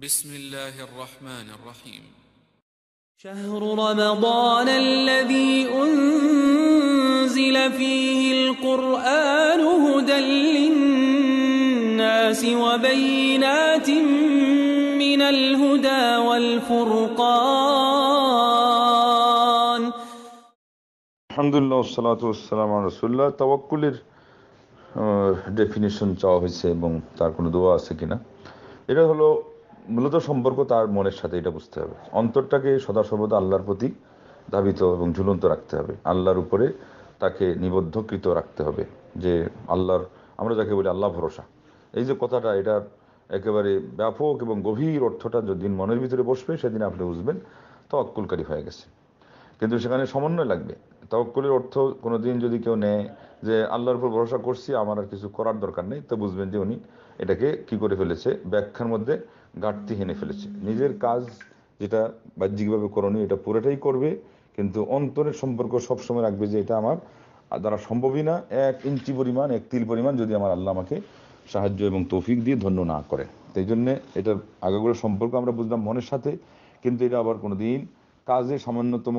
بسم الله الرحمن الرحيم شهر رمضان الذي أنزل فيه القرآن هدى للناس وبينات من الهدى والفرقان الحمد لله والصلاة والسلام على رسول الله توكل آه، definition চাওয়া হয়েছে এবং তার কোনো দোয়া আছে কিনা এটা হলো মূলত সম্পর্ক তার মনের সাথে এটা বুঝতে হবে অন্তরটাকে সদা সর্বদা আল্লাহর প্রতি ধাবিত এবং ঝুলন্ত রাখতে হবে আল্লাহর উপরে তাকে নিবদ্ধকৃত রাখতে হবে যে আল্লাহর আমরা যাকে বলি আল্লাহ ভরসা এই যে কথাটা এটার একেবারে ব্যাপক এবং গভীর অর্থটা যেদিন মনের ভিতরে বসবে সেদিন আপনি বুঝবেন তওয়াক্কুলকারী হয়ে গেছে কিন্তু সেখানে সমন্বয় লাগবে তওয়াক্কুলের অর্থ কোনো দিন যদি কেউ নেয় যে আল্লাহর উপর ভরসা করছি আমার আর কিছু করার দরকার নেই তো বুঝবেন যে উনি এটাকে কি করে ফেলেছে ব্যাখ্যার মধ্যে ঘাটতি হেনে ফেলেছে নিজের কাজ যেটা বাহ্যিকভাবে করণীয় এটা পুরোটাই করবে কিন্তু অন্তরের সম্পর্ক সবসময় রাখবে যে এটা আমার দ্বারা সম্ভবই না এক ইঞ্চি পরিমাণ এক তিল পরিমাণ যদি আমার আল্লাহ আমাকে সাহায্য এবং তৌফিক দিয়ে ধন্য না করে তাই জন্যে এটার আগাগুলো সম্পর্ক আমরা বুঝলাম মনের সাথে কিন্তু এটা আবার কোনো দিন কাজে সামান্যতম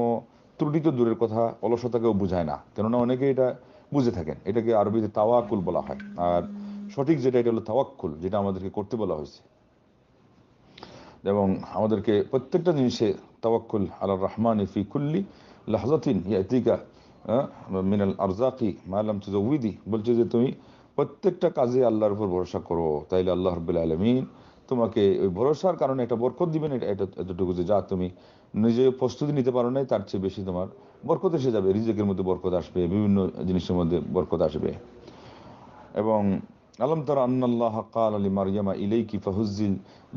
ত্রুটি তো দূরের কথা অলসতাকেও বোঝায় না কেননা অনেকে এটা বুঝে থাকেন এটাকে আরবিতে তাওয়াকুল বলা হয় আর সঠিক যেটা এটা হলো তাওয়াক্কুল যেটা আমাদেরকে করতে বলা হয়েছে এবং আমাদেরকে প্রত্যেকটা জিনিসে তাওয়াক্কুল আলার রহমান ফি কুল্লি লাহজাতিন ইয়াতিকা মিনাল আরজাকি মালাম তুজউদি বলছে যে তুমি প্রত্যেকটা কাজে আল্লাহর উপর ভরসা করো তাইলে আল্লাহ রব্বুল আলমিন তোমাকে ওই ভরসার কারণে একটা বরকত দিবেন এটা এতটুকু যে যা তুমি নিজে প্রস্তুতি নিতে পারো না তার চেয়ে বেশি তোমার বরকত এসে যাবে রিজেকের মধ্যে বরকত আসবে বিভিন্ন জিনিসের মধ্যে বরকত আসবে এবং আলম তর আন্নাল্লাহ কাল আলী মারিয়ামা ইলেইকি ফাহুজিল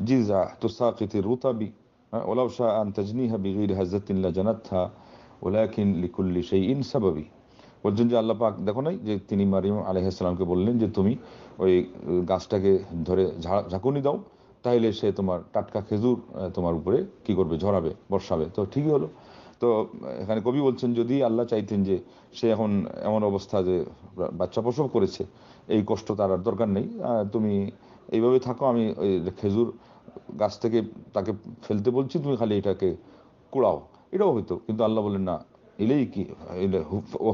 জিজা তুসাকিতি রুতাবি হ্যাঁ, ওলাউ শাহ আন তাজনিহা বিগির হাজরতিল্লা জানাথা ওলাকিন লিকুল্লি সেই ইন সাবাবি বলছেন যে আল্লাহ পাক দেখো নাই যে তিনি মারিয়াম আলহামকে বললেন যে তুমি ওই গাছটাকে ধরে ঝাঁকুনি দাও তাইলে সে তোমার টাটকা খেজুর তোমার উপরে কি করবে ঝরাবে বর্ষাবে তো ঠিকই হলো তো এখানে কবি বলছেন যদি আল্লাহ চাইতেন যে সে এখন এমন অবস্থা যে বাচ্চা প্রসব করেছে এই কষ্ট তার আর দরকার নেই তুমি এইভাবে থাকো আমি ওই খেজুর গাছ থেকে তাকে ফেলতে বলছি তুমি খালি এটাকে কুড়াও এটাও হইতো কিন্তু আল্লাহ বলেন না ইলেই কি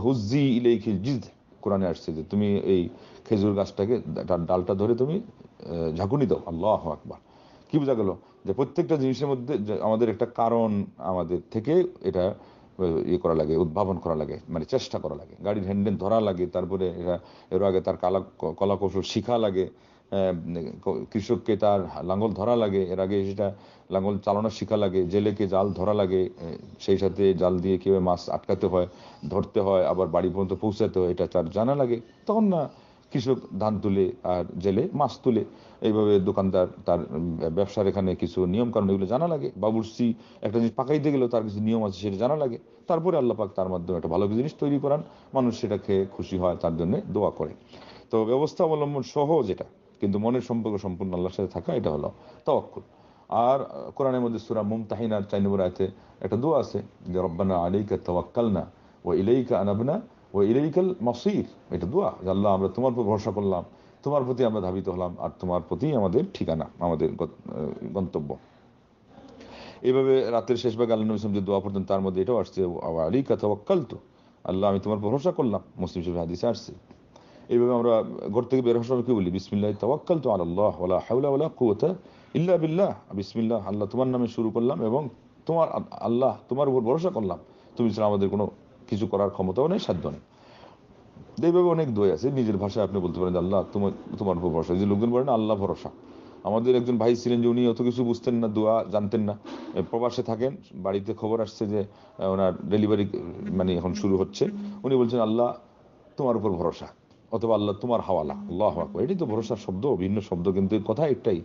হুজি ইলেই কি জিদ কোরআনে আসছে যে তুমি এই খেজুর গাছটাকে তার ডালটা ধরে তুমি ঝাঁকুনি দাও আল্লাহ আকবার কি বোঝা গেল যে প্রত্যেকটা জিনিসের মধ্যে আমাদের একটা কারণ আমাদের থেকে এটা ইয়ে করা লাগে উদ্ভাবন করা লাগে মানে চেষ্টা করা লাগে গাড়ির হ্যান্ডেল ধরা লাগে তারপরে এরা এর আগে তার কলা কলাকৌশল শিখা লাগে কৃষককে তার লাঙ্গল ধরা লাগে এর আগে সেটা লাঙ্গল চালানো শিখা লাগে জেলেকে জাল ধরা লাগে সেই সাথে জাল দিয়ে কীভাবে মাছ আটকাতে হয় ধরতে হয় আবার বাড়ি পর্যন্ত পৌঁছাতে হয় এটা তার জানা লাগে তখন না কৃষক ধান তুলে আর জেলে মাছ তুলে এইভাবে দোকানদার তার ব্যবসার এখানে কিছু নিয়ম নিয়মকানুন এগুলো জানা লাগে বাবুরসি একটা জিনিস পাকাইতে গেলেও তার কিছু নিয়ম আছে সেটা জানা লাগে তারপরে আল্লাপাক তার মাধ্যমে একটা ভালো জিনিস তৈরি করান মানুষ সেটা খেয়ে খুশি হয় তার জন্য দোয়া করে তো ব্যবস্থা অবলম্বন সহজ এটা কিন্তু মনের সম্পর্ক সম্পূর্ণ আল্লাহর সাথে থাকা এটা হলো তাওয়াক্কুল আর কোরআনের মধ্যে সুরা মুমতাহিনার চাই নম্বর আয়তে একটা দোয়া আছে যে রব্বানা আলীকা তাওয়াক্কালনা ও ইলাইকা আনাবনা ও ইলেরিক্যাল মসির এটা দোয়া আল্লাহ আমরা তোমার উপর ভরসা করলাম তোমার প্রতি আমরা ধাবিত হলাম আর তোমার প্রতি আমাদের ঠিকানা আমাদের গন্তব্য এভাবে রাতের শেষ ভাগে আল্লাহ নবী যে দোয়া পড়তেন তার মধ্যে এটাও আসছে আলী কথা ওয়াক্কালতু আল্লাহ আমি তোমার ভরসা করলাম মুসলিম শরীফ হাদিসে আসছে এইভাবে আমরা ঘর থেকে বের হওয়ার কি বলি বিসমিল্লাহ তাওয়াক্কালতু আল্লাহ ওয়ালা হাওলা ওয়ালা কুওয়াতা ইল্লা বিল্লাহ বিসমিল্লাহ আল্লাহ তোমার নামে শুরু করলাম এবং তোমার আল্লাহ তোমার উপর ভরসা করলাম তুমি ছাড়া আমাদের কোনো কিছু করার ক্ষমতাও নেই সাধ্য নেই এইভাবে অনেক দই আছে নিজের ভাষায় আপনি বলতে পারেন যে আল্লাহ তোমার তোমার উপর ভরসা যে লোকজন বলেন আল্লাহ ভরসা আমাদের একজন ভাই ছিলেন যে উনি অত কিছু বুঝতেন না দোয়া জানতেন না প্রবাসে থাকেন বাড়িতে খবর আসছে যে ওনার ডেলিভারি মানে এখন শুরু হচ্ছে উনি বলছেন আল্লাহ তোমার উপর ভরসা অথবা আল্লাহ তোমার হাওয়ালা আল্লাহ হওয়া এটি তো ভরসার শব্দ ভিন্ন শব্দ কিন্তু কথা একটাই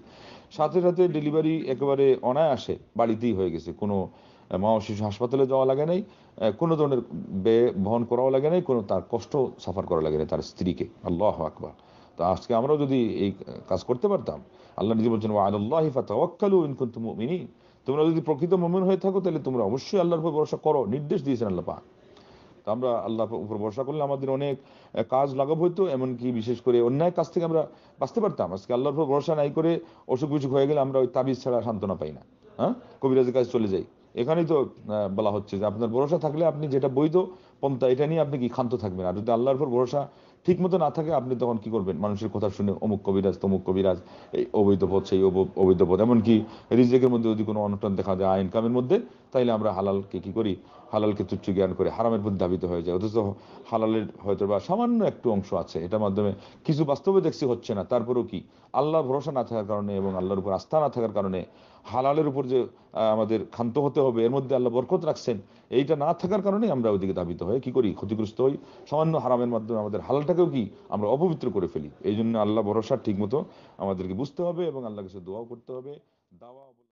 সাথে সাথে ডেলিভারি একেবারে অনায়াসে বাড়িতেই হয়ে গেছে কোনো মা শিশু হাসপাতালে যাওয়া লাগে নাই কোনো ধরনের ব্যয় বহন করাও লাগে নাই কোনো তার কষ্ট সাফার করা লাগে নাই তার স্ত্রীকে আল্লাহ আকবার তো আজকে আমরাও যদি এই কাজ করতে পারতাম আল্লাহ নিজে বলছেন আল্লাহ ফাতাওয়াক্কালু ইন কুনতুম মুমিনিন তোমরা যদি প্রকৃত মুমিন হয়ে থাকো তাহলে তোমরা অবশ্যই আল্লাহর উপর ভরসা করো নির্দেশ দিয়েছেন আল্লাহ পাক তো আমরা আল্লাহর উপর ভরসা করলে আমাদের অনেক কাজ লাঘব হতো এমনকি বিশেষ করে অন্যায় কাজ থেকে আমরা বাঁচতে পারতাম আজকে আল্লাহর উপর ভরসা নাই করে অসুখ বিসুখ হয়ে গেলে আমরা ওই তাবিজ ছাড়া সান্ত্বনা পাই না হ্যাঁ কবিরাজের কাছে চলে যাই এখানেই তো বলা হচ্ছে যে আপনার ভরসা থাকলে আপনি যেটা বৈধ পন্থা এটা নিয়ে আপনি কি ক্ষান্ত থাকবেন আর যদি আল্লাহর উপর ভরসা ঠিক মতো না থাকে আপনি তখন কি করবেন মানুষের কথা শুনে অমুক কবিরাজ তমুক কবিরাজ এই অবৈধ পথ সেই অবৈধ পথ এমনকি রিজেকের মধ্যে যদি কোনো অনুষ্ঠান দেখা যায় আইন কামের মধ্যে তাইলে আমরা হালালকে কি করি হালালকে তুচ্ছ জ্ঞান করে হারামের প্রতি ধাবিত হয়ে যায় অথচ হালালের হয়তো বা সামান্য একটু অংশ আছে এটার মাধ্যমে কিছু বাস্তবে দেখছি হচ্ছে না তারপরেও কি আল্লাহর ভরসা না থাকার কারণে এবং আল্লাহর উপর আস্থা না থাকার কারণে হালালের উপর যে আমাদের ক্ষান্ত হতে হবে এর মধ্যে আল্লাহ বরকত রাখছেন এইটা না থাকার কারণেই আমরা ওইদিকে ধাবিত হয়ে কি করি ক্ষতিগ্রস্ত হই সামান্য হারামের মাধ্যমে আমাদের হালালটাকেও কি আমরা অপবিত্র করে ফেলি এই জন্য আল্লাহ ভরসা ঠিক মতো আমাদেরকে বুঝতে হবে এবং আল্লাহ কাছে দোয়াও করতে হবে দাওয়া